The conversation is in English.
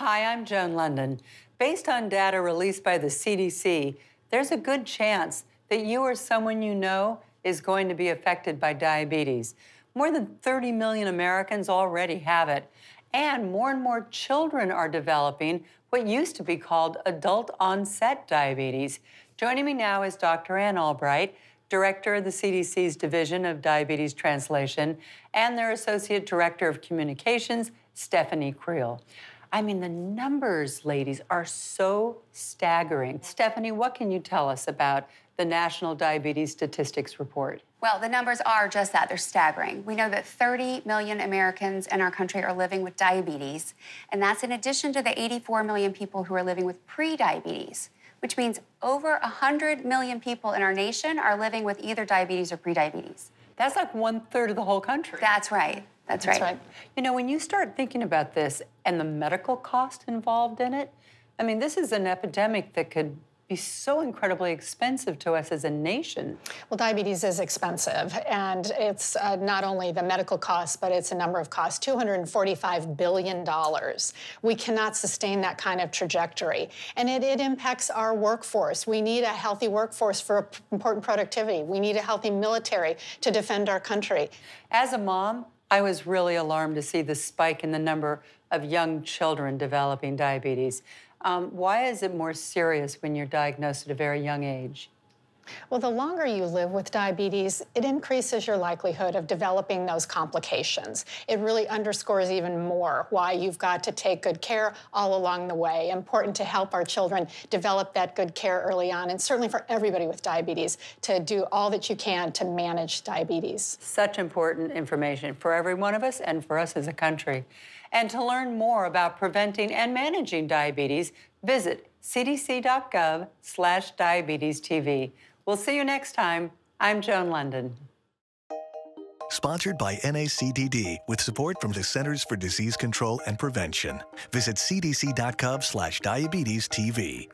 Hi, I'm Joan London. Based on data released by the CDC, there's a good chance that you or someone you know is going to be affected by diabetes. More than 30 million Americans already have it. And more and more children are developing what used to be called adult onset diabetes. Joining me now is Dr. Ann Albright, Director of the CDC's Division of Diabetes Translation, and their Associate Director of Communications, Stephanie Creel. I mean, the numbers, ladies, are so staggering. Stephanie, what can you tell us about the National Diabetes Statistics Report? Well, the numbers are just that. They're staggering. We know that 30 million Americans in our country are living with diabetes, and that's in addition to the 84 million people who are living with prediabetes, which means over 100 million people in our nation are living with either diabetes or prediabetes. That's like one third of the whole country. That's right. That's, That's right. right. You know, when you start thinking about this and the medical cost involved in it, I mean, this is an epidemic that could be so incredibly expensive to us as a nation. Well, diabetes is expensive, and it's uh, not only the medical costs, but it's a number of costs $245 billion. We cannot sustain that kind of trajectory. And it, it impacts our workforce. We need a healthy workforce for important productivity, we need a healthy military to defend our country. As a mom, I was really alarmed to see the spike in the number of young children developing diabetes. Um, why is it more serious when you're diagnosed at a very young age? Well, the longer you live with diabetes, it increases your likelihood of developing those complications. It really underscores even more why you've got to take good care all along the way. Important to help our children develop that good care early on, and certainly for everybody with diabetes to do all that you can to manage diabetes. Such important information for every one of us and for us as a country. And to learn more about preventing and managing diabetes, visit cdc.gov slash diabetes TV. We'll see you next time. I'm Joan London. Sponsored by NACDD with support from the Centers for Disease Control and Prevention. Visit cdc.gov slash diabetes TV.